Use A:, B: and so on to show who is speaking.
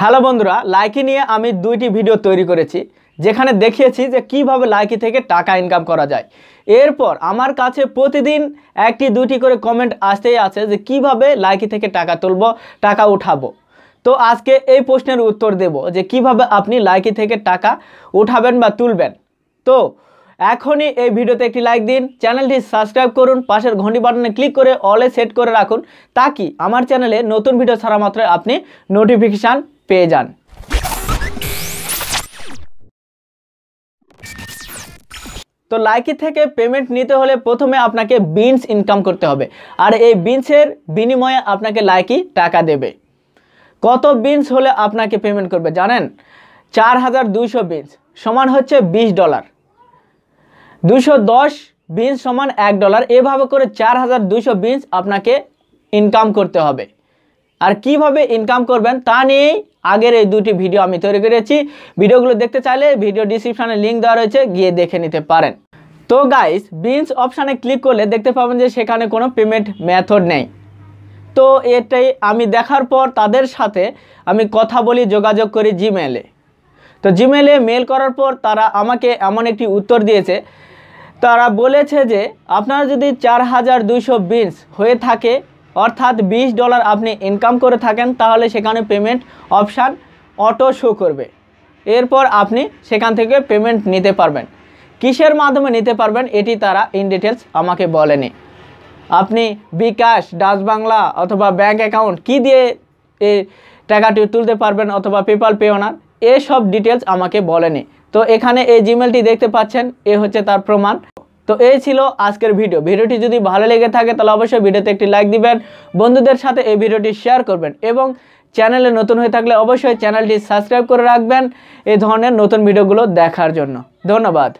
A: hello বন্ধুরা Likee নিয়ে আমি দুইটি ভিডিও তৈরি করেছি যেখানে দেখিয়েছি যে কিভাবে লাইকি থেকে টাকা ইনকাম করা যায় এরপর আমার কাছে প্রতিদিন একটি দুটি করে কমেন্ট আসতেই আছে যে কিভাবে লাইকি থেকে টাকা তুলব টাকা উঠাবো তো আজকে এই প্রশ্নের উত্তর দেব যে কিভাবে আপনি লাইকি থেকে টাকা উঠাবেন বা তুলবেন তো এখনই এই ভিডিওতে একটি লাইক দিন চ্যানেলটি সাবস্ক্রাইব করুন পাশের ঘন্টি বাটনে ক্লিক করে অলে সেট করে রাখুন তা কি আমার চ্যানেলে নতুন ভিডিও ছাড়া মাত্র আপনি নোটিফিকেশান পেয়ে যান তো লাইকি থেকে পেমেন্ট নিতে হলে প্রথমে আপনাকে বিনস ইনকাম করতে হবে আর এই বিনসের বিনিময়ে আপনাকে লাইকি টাকা দেবে কত বিনস হলে আপনাকে পেমেন্ট করবে জানেন চার হাজার দুইশো বিনস সমান হচ্ছে ২০ ডলার দুশো দশ বিনস সমান এক ডলার এভাবে করে চার হাজার দুশো বিনস আপনাকে ইনকাম করতে হবে আর কিভাবে ইনকাম করবেন তা নিয়েই আগের এই দুটি ভিডিও আমি তৈরি করেছি ভিডিওগুলো দেখতে চাইলে ভিডিও ডিসক্রিপশানে লিঙ্ক দেওয়া রয়েছে গিয়ে দেখে নিতে পারেন তো গাইস বিনস অপশানে ক্লিক করলে দেখতে পাবেন যে সেখানে কোনো পেমেন্ট মেথড নেই তো এটাই আমি দেখার পর তাদের সাথে আমি কথা বলি যোগাযোগ করি জিমেলে তো জিমেলে মেল করার পর তারা আমাকে এমন একটি উত্তর দিয়েছে তারা বলেছে যে আপনারা যদি চার হাজার দুইশো বিনস হয়ে থাকে অর্থাৎ বিশ ডলার আপনি ইনকাম করে থাকেন তাহলে সেখানে পেমেন্ট অপশান অটো শো করবে এরপর আপনি সেখান থেকে পেমেন্ট নিতে পারবেন কিসের মাধ্যমে নিতে পারবেন এটি তারা ইন ডিটেলস আমাকে বলেনি আপনি বিকাশ ডাচ বাংলা অথবা ব্যাঙ্ক অ্যাকাউন্ট কি দিয়ে এই টাকাটি তুলতে পারবেন অথবা পেপাল পেওনার এসব ডিটেলস আমাকে বলেনি তো এখানে এই জিমেলটি দেখতে পাচ্ছেন এ হচ্ছে তার প্রমাণ তো এই ছিল আজকের ভিডিও ভিডিওটি যদি ভালো লেগে থাকে তাহলে অবশ্যই ভিডিওতে একটি লাইক দিবেন বন্ধুদের সাথে এই ভিডিওটি শেয়ার করবেন এবং চ্যানেলে নতুন হয়ে থাকলে অবশ্যই চ্যানেলটি সাবস্ক্রাইব করে রাখবেন এই ধরনের নতুন ভিডিওগুলো দেখার জন্য ধন্যবাদ